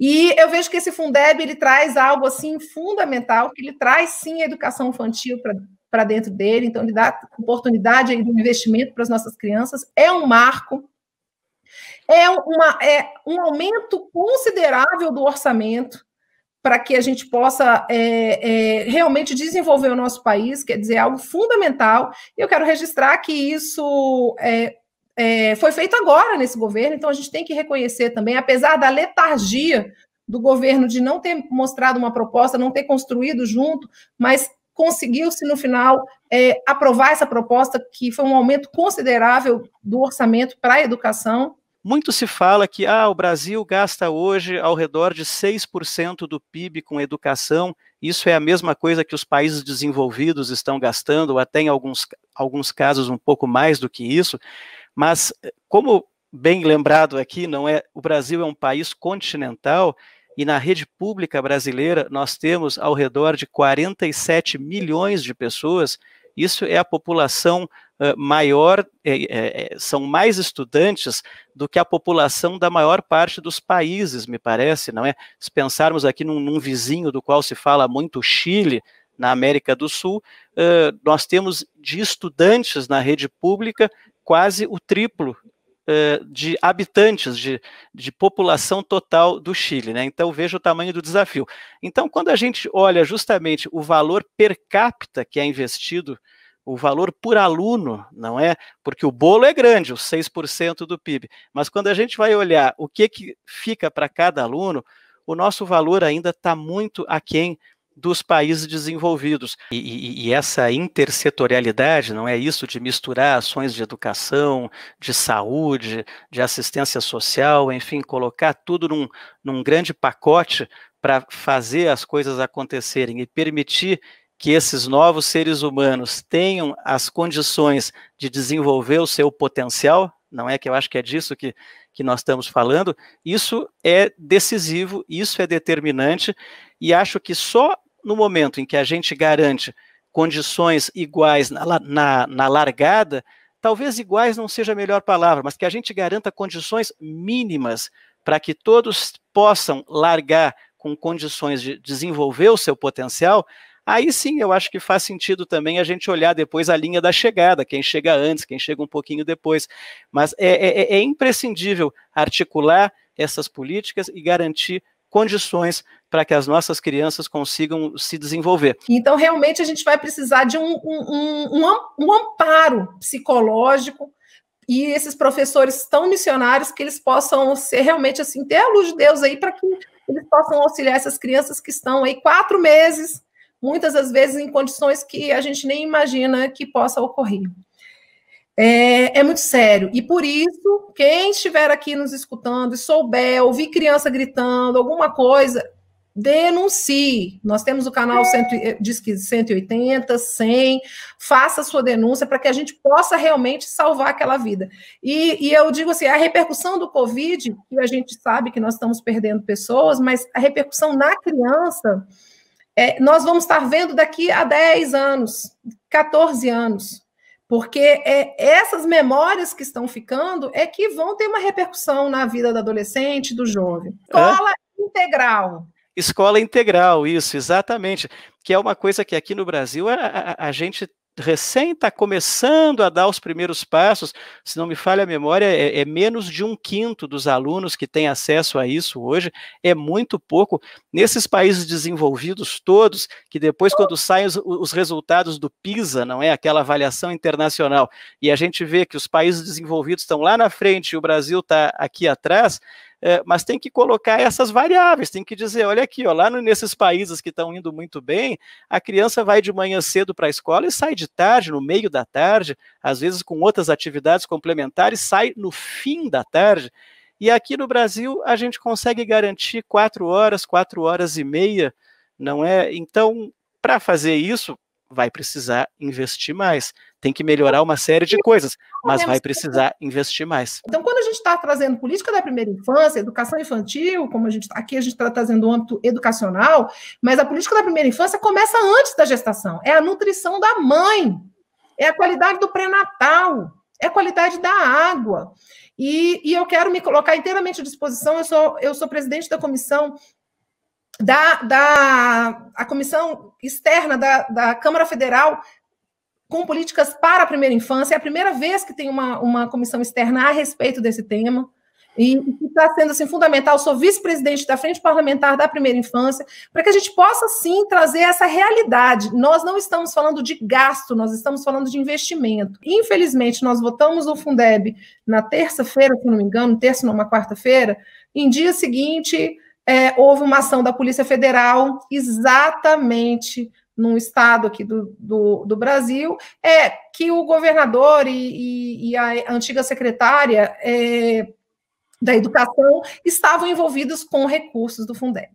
E eu vejo que esse Fundeb ele traz algo assim fundamental, que ele traz sim a educação infantil para dentro dele, então ele dá oportunidade aí investimento para as nossas crianças, é um marco, é, uma, é um aumento considerável do orçamento para que a gente possa é, é, realmente desenvolver o nosso país, quer dizer, é algo fundamental. Eu quero registrar que isso é, é, foi feito agora nesse governo, então a gente tem que reconhecer também, apesar da letargia do governo de não ter mostrado uma proposta, não ter construído junto, mas conseguiu-se no final é, aprovar essa proposta, que foi um aumento considerável do orçamento para a educação. Muito se fala que ah, o Brasil gasta hoje ao redor de 6% do PIB com educação. Isso é a mesma coisa que os países desenvolvidos estão gastando, ou até em alguns, alguns casos um pouco mais do que isso. Mas, como bem lembrado aqui, não é o Brasil é um país continental e na rede pública brasileira nós temos ao redor de 47 milhões de pessoas. Isso é a população uh, maior, é, é, é, são mais estudantes do que a população da maior parte dos países, me parece, não é? Se pensarmos aqui num, num vizinho do qual se fala muito Chile, na América do Sul, nós temos de estudantes na rede pública quase o triplo eh, de habitantes, de, de, população total do Chile. Né? Então, veja o tamanho do desafio. Então, quando a gente olha justamente o valor per capita que é investido o valor por aluno, não é? Porque o bolo é grande, os 6% do PIB. Mas quando a gente vai olhar o que, que fica para cada aluno, o nosso valor ainda está muito aquém dos países desenvolvidos. E, e, e, essa intersetorialidade, não é isso de misturar ações de educação, de saúde, de assistência social, enfim, colocar tudo num, num grande pacote para fazer as coisas acontecerem e permitir que esses novos seres humanos tenham as condições de desenvolver o seu potencial, não é que eu acho que é disso que, que nós estamos falando, isso é decisivo, isso é determinante, e acho que só no momento em que a gente garante condições iguais na, na, na largada, talvez iguais não seja a melhor palavra, mas que a gente garanta condições mínimas para que todos possam largar com condições de desenvolver o seu potencial, aí sim eu acho que faz sentido também a gente olhar depois a linha da chegada, quem chega antes, quem chega um pouquinho depois. Mas é, é, é, é imprescindível articular essas políticas e garantir condições para que as nossas crianças consigam se desenvolver. Então, realmente, a gente vai precisar de um, um, um, um amparo psicológico e esses professores tão missionários que eles possam ser realmente assim, ter a luz de Deus aí para que eles possam auxiliar essas crianças que estão aí quatro meses, muitas das vezes em condições que a gente nem imagina que possa ocorrer. É, é, muito sério. E por isso, quem estiver aqui nos escutando e souber, ouvir criança gritando, alguma coisa, denuncie. Nós temos o canal cento, eh, diz que 180, 100. Faça sua denúncia para que a gente possa realmente salvar aquela vida. E, e eu digo assim: a repercussão do Covid, que a gente sabe que nós estamos perdendo pessoas, mas a repercussão na criança. É, nós vamos estar vendo daqui a 10 anos, 14 anos. Porque é, essas memórias que estão ficando é que vão ter uma repercussão na vida do adolescente, do jovem. É. Escola é? integral. Escola integral, isso, exatamente. Que é uma coisa que aqui no Brasil a, a, a gente recém está começando a dar os primeiros passos, se não me falha a memória, é, é, menos de um quinto dos alunos que têm acesso a isso hoje, é muito pouco. Nesses países desenvolvidos todos, que depois, quando saem os, os resultados do PISA, não é aquela avaliação internacional, e a gente vê que os países desenvolvidos estão lá na frente e o Brasil está aqui atrás é, mas tem que colocar essas variáveis, tem que dizer, olha aqui, ó, lá no, nesses países que estão indo muito bem, a criança vai de manhã cedo para a escola e sai de tarde, no meio da tarde, às vezes com outras atividades complementares, sai no fim da tarde. E aqui no Brasil a gente consegue garantir quatro horas, quatro horas e meia, não é? Então, para fazer isso, vai precisar investir mais. Tem que então, melhorar uma série de coisas, mas é vai precisar investir mais. Então, quando a gente está trazendo política da primeira infância, educação infantil, como a gente tá, aqui a gente está trazendo o âmbito educacional, mas a política da primeira infância começa antes da gestação. É a nutrição da mãe, é a qualidade do pré-natal, é a qualidade da água. E, e, eu quero me colocar inteiramente à disposição. Eu sou, eu sou presidente da comissão da, da a comissão externa da, da Câmara Federal com políticas para a primeira infância. É a primeira vez que tem uma, uma comissão externa a respeito desse tema. E está sendo assim, fundamental. sou vice-presidente da Frente Parlamentar da Primeira Infância, para que a gente possa sim trazer essa realidade. Nós não estamos falando de gasto, nós estamos falando de investimento. Infelizmente, nós votamos o Fundeb na terça-feira, se não me engano, terça numa quarta-feira, em dia seguinte é, houve uma ação da Polícia Federal exatamente num estado aqui do, do, do Brasil, é que o governador e, e, e a antiga secretária é, da educação estavam envolvidos com recursos do Fundeb.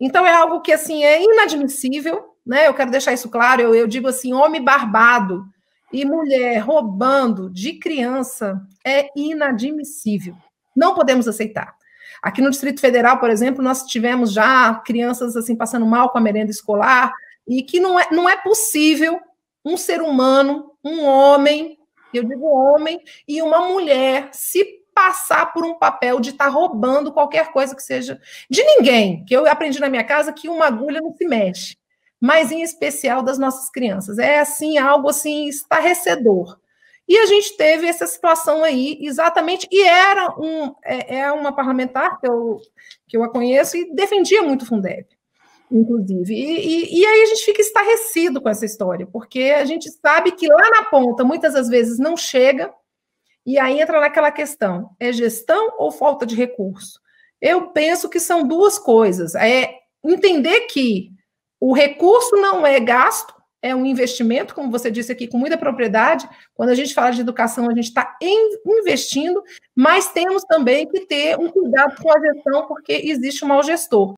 Então é algo que assim é inadmissível, né? Eu quero deixar isso claro. Eu, eu digo assim, homem barbado e mulher roubando de criança é inadmissível. Não podemos aceitar. Aqui no Distrito Federal, por exemplo, nós tivemos já crianças assim passando mal com a merenda escolar e que não é, não é possível um ser humano, um homem, eu digo homem, e uma mulher se passar por um papel de estar tá roubando qualquer coisa que seja de ninguém, que eu aprendi na minha casa que uma agulha não se mexe, mas em especial das nossas crianças. É assim algo assim estarrecedor. E a gente teve essa situação aí, exatamente, e era um, é, é uma parlamentar que eu, que eu a conheço e defendia muito o Fundeb, inclusive. E, e, e, aí a gente fica estarrecido com essa história, porque a gente sabe que lá na ponta, muitas das vezes, não chega, e aí entra naquela questão: é gestão ou falta de recurso? Eu penso que são duas coisas. É entender que o recurso não é gasto, é um investimento, como você disse aqui, com muita propriedade. Quando a gente fala de educação, a gente está investindo, mas temos também que ter um cuidado com a gestão, porque existe um mau gestor.